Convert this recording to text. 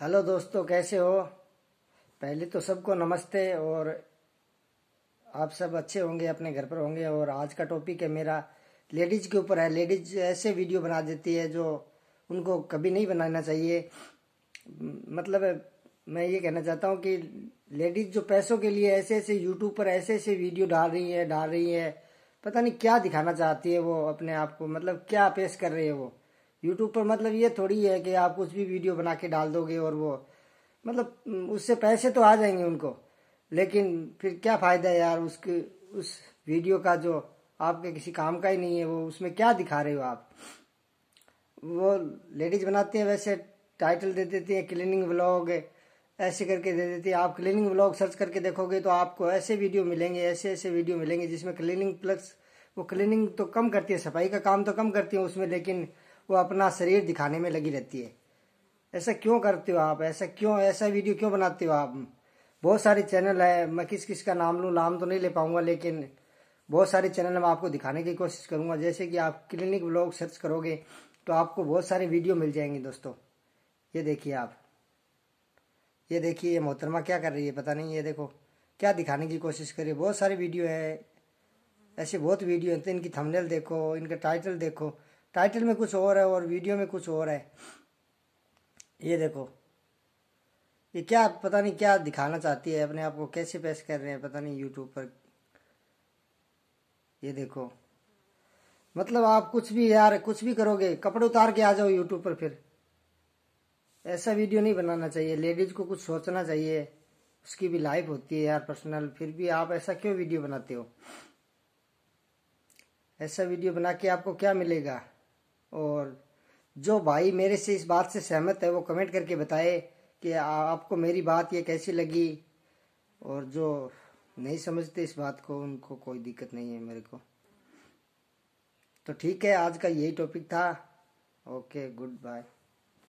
hello दोस्तों कैसे हो पहले तो सबको नमस्ते और आप सब अच्छे होंगे अपने घर पर होंगे और आज का टॉपिक है मेरा लेडीज़ के ऊपर है लेडीज़ ऐसे वीडियो बना देती है जो उनको कभी नहीं बनाना चाहिए मतलब मैं ये कहना चाहता हूँ कि लेडीज़ जो पैसों के लिए ऐसे ऐसे यूट्यूब पर ऐसे ऐसे वीडियो डाल रही है डाल रही है पता नहीं क्या दिखाना चाहती है वो अपने आप को मतलब क्या पेश कर रही है वो यूट्यूब पर मतलब ये थोड़ी है कि आप कुछ भी वीडियो बना के डाल दोगे और वो मतलब उससे पैसे तो आ जाएंगे उनको लेकिन फिर क्या फ़ायदा है यार उसके उस वीडियो का जो आपके किसी काम का ही नहीं है वो उसमें क्या दिखा रहे हो आप वो लेडीज बनाते हैं वैसे टाइटल दे देती है क्लीनिंग व्लॉग ऐसे करके दे देती है आप क्लीनिंग व्लॉग सर्च करके देखोगे तो आपको ऐसे वीडियो मिलेंगे ऐसे ऐसे वीडियो मिलेंगे जिसमें क्लीनिंग प्लस वो क्लीनिंग तो कम करती है सफाई का काम तो कम करती है उसमें लेकिन वो अपना शरीर दिखाने में लगी रहती है ऐसा क्यों करते हो आप ऐसा क्यों ऐसा वीडियो क्यों बनाते हो आप बहुत सारे चैनल है मैं किस किस का नाम लूँ नाम तो नहीं ले पाऊंगा लेकिन बहुत सारे चैनल मैं आपको दिखाने की कोशिश करूंगा जैसे कि आप क्लिनिक ब्लॉग सर्च करोगे तो आपको बहुत सारे वीडियो मिल जाएंगे दोस्तों ये देखिए आप ये देखिए ये मोहतरमा क्या कर रही है पता नहीं ये देखो क्या दिखाने की कोशिश कर रही है बहुत सारे वीडियो है ऐसे बहुत वीडियो हैं तो इनकी थंबनेल देखो इनका टाइटल देखो टाइटल में कुछ और है और वीडियो में कुछ और है ये देखो ये क्या पता नहीं क्या दिखाना चाहती है अपने आप को कैसे पेश कर रहे हैं पता नहीं यूट्यूब पर ये देखो मतलब आप कुछ भी यार कुछ भी करोगे कपड़े उतार के आ जाओ यूट्यूब पर फिर ऐसा वीडियो नहीं बनाना चाहिए लेडीज को कुछ सोचना चाहिए उसकी भी लाइफ होती है यार पर्सनल फिर भी आप ऐसा क्यों वीडियो बनाते हो ऐसा वीडियो बना के आपको क्या मिलेगा और जो भाई मेरे से इस बात से सहमत है वो कमेंट करके बताए कि आपको मेरी बात ये कैसी लगी और जो नहीं समझते इस बात को उनको कोई दिक्कत नहीं है मेरे को तो ठीक है आज का यही टॉपिक था ओके गुड बाय